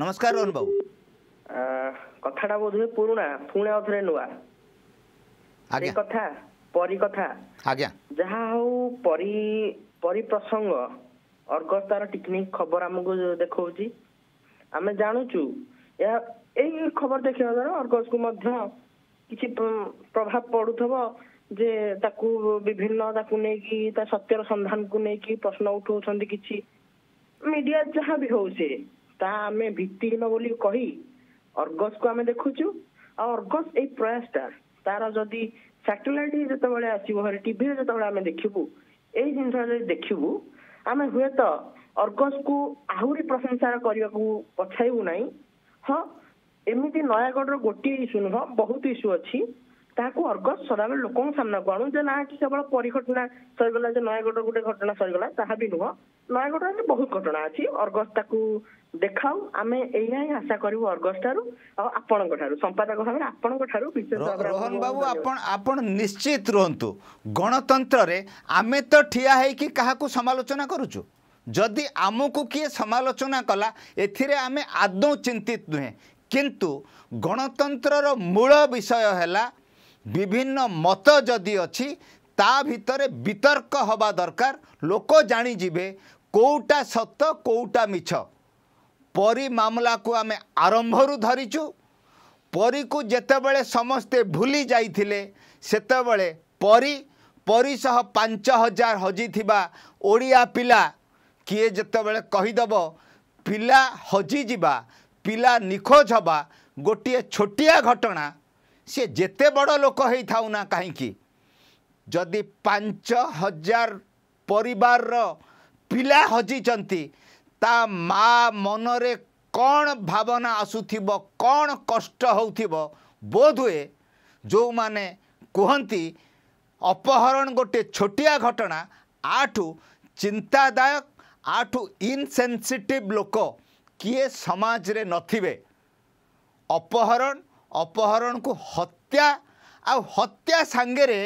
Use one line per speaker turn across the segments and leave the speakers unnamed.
নমস্কার রোহন বাবু
কথাটা বোধহয় পুরোনা পুনে অথরে নূয়া সে কথা পরি কথা আজ্ঞা যাহা হଉ পরি পরি প্রসঙ্গ অর্গস তার টেকনিক খবর আমাকে দেখাଉଛି ଆମେ ଜାଣୁଛୁ ଏହା ଏଇ ଖବର ଦେଖିବା ଦ୍ୱାରା ଅର୍ଗସକୁ ମଧ୍ୟ କିଛି ପ୍ରଭାବ ପଡୁଥିବ ଯେ ତାକୁ ବିଭିନ୍ନ ତାକୁ ନେଇକି ତା ସତ୍ୟର ସନ୍ଧାନକୁ ନେଇକି ପ୍ରଶ୍ନ ଉଠଉଛନ୍ତି କିଛି ମିଡିଆ ଯାହା ବି ହଉ ସେ ତାହା ଆମେ ଭିତ୍ତିହୀନ ବୋଲି କହି ଅର୍ଗସକୁ ଆମେ ଦେଖୁଛୁ ଆଉ ଅର୍ଗସ ଏଇ ପ୍ରୟାସଟା ତାର ଯଦି ସାଟେଲାଇଟ ଯେତେବେଳେ ଆସିବ ହେଲେ ଟିଭିରେ ଯେତେବେଳେ ଆମେ ଦେଖିବୁ ଏଇ ଜିନିଷ ଯଦି ଦେଖିବୁ ଆମେ ହୁଏତ ଅର୍ଗସକୁ ଆହୁରି ପ୍ରଶଂସାର କରିବାକୁ ପଛାଇବୁ ନାହିଁ ହଁ ଏମିତି ନୟାଗଡ଼ର ଗୋଟିଏ ଇସ୍ୟୁ ନୁହଁ ବହୁତ ଇସ୍ୟୁ ଅଛି ତାହାକୁ ଅର୍ଗସ ସଦାବେଳେ ଲୋକଙ୍କ ସାମ୍ନାକୁ ଆଣୁ ଯେ ନା କି କେବଳ ପରିଘଟଣା ସରିଗଲା ଯେ ନୟାଗଡ଼ର ଗୋଟେ ଘଟଣା ସରିଗଲା ତାହା ବି ନୁହଁ ନୟାଗଡ଼ରେ ବହୁତ ଘଟଣା ଅଛି ଅର୍ଗସ ତାକୁ ଦେଖାଉ ଆମେ ଏଇଆ ହିଁ ଆଶା କରିବୁ ଅର୍ଗସ ଠାରୁ ଆଉ ଆପଣଙ୍କ ଠାରୁ ସମ୍ପାଦକ ଭାବରେ ଆପଣଙ୍କ ଠାରୁ ରୋହନ
ବାବୁ ଆପଣ ଆପଣ ନିଶ୍ଚିତ ରୁହନ୍ତୁ ଗଣତନ୍ତ୍ରରେ ଆମେ ତ ଠିଆ ହେଇକି କାହାକୁ ସମାଲୋଚନା କରୁଛୁ ଯଦି ଆମକୁ କିଏ ସମାଲୋଚନା କଲା ଏଥିରେ ଆମେ ଆଦୌ ଚିନ୍ତିତ ନୁହେଁ କିନ୍ତୁ ଗଣତନ୍ତ୍ରର ମୂଳ ବିଷୟ ହେଲା ବିଭିନ୍ନ ମତ ଯଦି ଅଛି ତା ଭିତରେ ବିତର୍କ ହେବା ଦରକାର ଲୋକ ଜାଣିଯିବେ କେଉଁଟା ସତ କେଉଁଟା ମିଛ ପରି ମାମଲାକୁ ଆମେ ଆରମ୍ଭରୁ ଧରିଛୁ ପରିକୁ ଯେତେବେଳେ ସମସ୍ତେ ଭୁଲି ଯାଇଥିଲେ ସେତେବେଳେ ପରି ପରି ସହ ପାଞ୍ଚ ହଜାର ହଜିଥିବା ଓଡ଼ିଆ ପିଲା କିଏ ଯେତେବେଳେ କହିଦେବ ପିଲା ହଜିଯିବା ପିଲା ନିଖୋଜ ହେବା ଗୋଟିଏ ଛୋଟିଆ ଘଟଣା ସିଏ ଯେତେ ବଡ଼ ଲୋକ ହେଇଥାଉ ନା କାହିଁକି ଯଦି ପାଞ୍ଚ ହଜାର ପରିବାରର ପିଲା ହଜିଛନ୍ତି ତା ମା ମନରେ କ'ଣ ଭାବନା ଆସୁଥିବ କ'ଣ କଷ୍ଟ ହେଉଥିବ ବୋଧହୁଏ ଯେଉଁମାନେ କୁହନ୍ତି ଅପହରଣ ଗୋଟିଏ ଛୋଟିଆ ଘଟଣା ଆଠୁ ଚିନ୍ତାଦାୟକ ଆଠୁ ଇନସେନ୍ସିଟିଭ୍ ଲୋକ କିଏ ସମାଜରେ ନଥିବେ ଅପହରଣ ଅପହରଣକୁ ହତ୍ୟା ଆଉ ହତ୍ୟା ସାଙ୍ଗରେ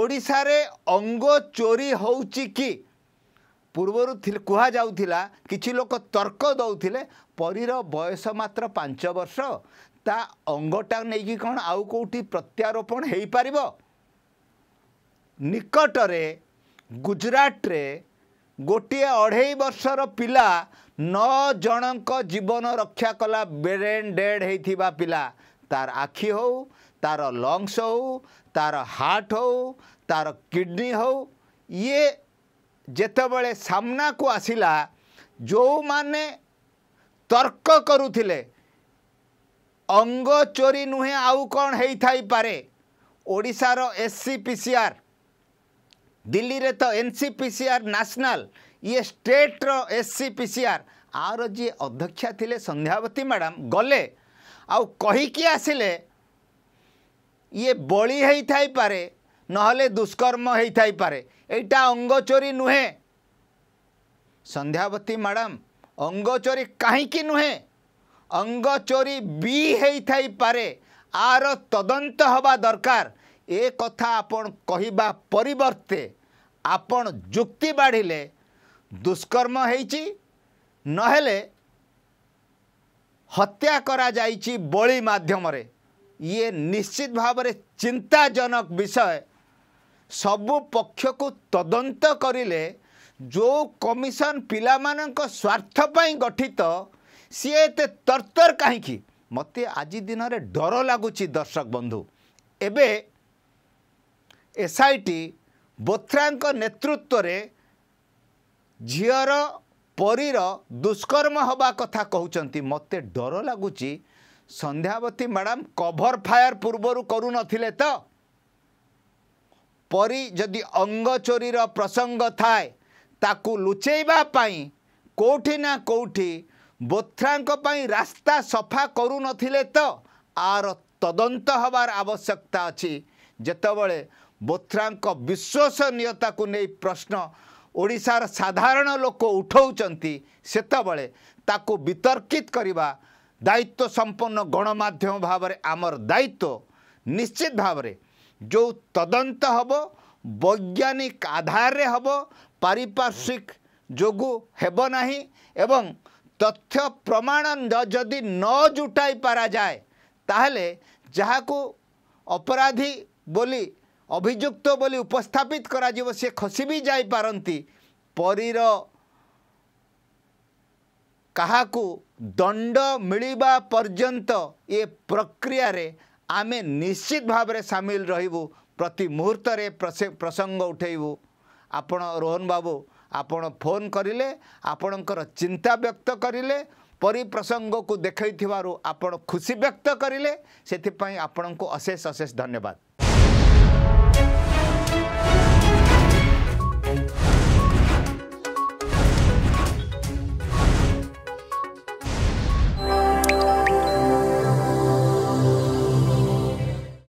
ଓଡ଼ିଶାରେ ଅଙ୍ଗ ଚୋରି ହେଉଛି କି ପୂର୍ବରୁ କୁହାଯାଉଥିଲା କିଛି ଲୋକ ତର୍କ ଦେଉଥିଲେ ପରୀର ବୟସ ମାତ୍ର ପାଞ୍ଚ ବର୍ଷ ତା ଅଙ୍ଗଟା ନେଇକି କ'ଣ ଆଉ କେଉଁଠି ପ୍ରତ୍ୟାରୋପଣ ହୋଇପାରିବ ନିକଟରେ ଗୁଜୁରାଟରେ ଗୋଟିଏ ଅଢ଼େଇ ବର୍ଷର ପିଲା ନଅ ଜଣଙ୍କ ଜୀବନ ରକ୍ଷା କଲା ବ୍ରେନ୍ ଡେଡ଼୍ ହୋଇଥିବା ପିଲା તાર આખી હો તાર લોંગ સો તાર હાર્ટ હો તાર કિડની હો યે જેત બળે સામના કો આ シ લા જો માને તર્ક કરું થિલે અંગ ચોરી નુહે આઉ કોણ હેઈ થાઈ પારે ઓડિશા રો એસસીપીસીઆર દિલ્હી રે તો એનસીપીસીઆર નેશનલ યે સ્ટેટ રો એસસીપીસીઆર આરજી અધ્યક્ષા થિલે સંધ્યાવતી મેડમ ગલે আউ কহিকি আসলে ইয়ে বলি হয়ে থাইপারে নহলে দুষ্কর্ম হয়ে থাইপারে এইটা অঙ্গ চোরি নুহে সন্ধ্যাবতী ম্যাডাম অঙ্গ চোরি কাহিকি নুহে অঙ্গ চোরি বি হয়ে থাইপারে আর তদন্ত হওয়া দরকার এ কথা আপন কহিবা পরিবর্তে আপন যুক্তি বাড়িলে দুষ্কর্ম হয়েছি নহলে ହତ୍ୟା କରାଯାଇଛି ବଳି ମାଧ୍ୟମରେ ଇଏ ନିଶ୍ଚିତ ଭାବରେ ଚିନ୍ତାଜନକ ବିଷୟ ସବୁ ପକ୍ଷକୁ ତଦନ୍ତ କରିଲେ ଯେଉଁ କମିଶନ ପିଲାମାନଙ୍କ ସ୍ୱାର୍ଥ ପାଇଁ ଗଠିତ ସିଏ ଏତେ ତରତର କାହିଁକି ମୋତେ ଆଜି ଦିନରେ ଡର ଲାଗୁଛି ଦର୍ଶକ ବନ୍ଧୁ ଏବେ ଏସ୍ଆଇଟି ବୋଥ୍ରାଙ୍କ ନେତୃତ୍ୱରେ ଝିଅର ପରୀର ଦୁଷ୍କର୍ମ ହେବା କଥା କହୁଛନ୍ତି ମୋତେ ଡର ଲାଗୁଛି ସନ୍ଧ୍ୟାବତୀ ମ୍ୟାଡ଼ାମ୍ କଭର୍ ଫାୟାର୍ ପୂର୍ବରୁ କରୁନଥିଲେ ତ ପରୀ ଯଦି ଅଙ୍ଗ ଚୋରିର ପ୍ରସଙ୍ଗ ଥାଏ ତାକୁ ଲୁଚେଇବା ପାଇଁ କେଉଁଠି ନା କେଉଁଠି ବୋଥ୍ରାଙ୍କ ପାଇଁ ରାସ୍ତା ସଫା କରୁନଥିଲେ ତ ଆର ତଦନ୍ତ ହେବାର ଆବଶ୍ୟକତା ଅଛି ଯେତେବେଳେ ବୋଥ୍ରାଙ୍କ ବିଶ୍ୱସନୀୟତାକୁ ନେଇ ପ୍ରଶ୍ନ ଓଡ଼ିଶାର ସାଧାରଣ ଲୋକ ଉଠାଉଛନ୍ତି ସେତେବେଳେ ତାକୁ ବିତର୍କିତ କରିବା ଦାୟିତ୍ୱ ସମ୍ପନ୍ନ ଗଣମାଧ୍ୟମ ଭାବରେ ଆମର ଦାୟିତ୍ୱ ନିଶ୍ଚିତ ଭାବରେ ଯେଉଁ ତଦନ୍ତ ହେବ ବୈଜ୍ଞାନିକ ଆଧାରରେ ହେବ ପାରିପାର୍ଶ୍ୱିକ ଯୋଗୁଁ ହେବ ନାହିଁ ଏବଂ ତଥ୍ୟ ପ୍ରମାଣ ଯଦି ନ ଜୁଟାଇ ପାରାଯାଏ ତାହେଲେ ଯାହାକୁ ଅପରାଧୀ ବୋଲି ଅଭିଯୁକ୍ତ ବୋଲି ଉପସ୍ଥାପିତ କରାଯିବ ସେ ଖସି ବି ଯାଇପାରନ୍ତି ପରୀର କାହାକୁ ଦଣ୍ଡ ମିଳିବା ପର୍ଯ୍ୟନ୍ତ ଏ ପ୍ରକ୍ରିୟାରେ ଆମେ ନିଶ୍ଚିତ ଭାବରେ ସାମିଲ ରହିବୁ ପ୍ରତି ମୁହୂର୍ତ୍ତରେ ପ୍ରସଙ୍ଗ ଉଠାଇବୁ ଆପଣ ରୋହନ ବାବୁ ଆପଣ ଫୋନ୍ କରିଲେ ଆପଣଙ୍କର ଚିନ୍ତା ବ୍ୟକ୍ତ କରିଲେ ପରି ପ୍ରସଙ୍ଗକୁ ଦେଖାଇଥିବାରୁ ଆପଣ ଖୁସି ବ୍ୟକ୍ତ କରିଲେ ସେଥିପାଇଁ ଆପଣଙ୍କୁ ଅଶେଷ ଅଶେଷ ଧନ୍ୟବାଦ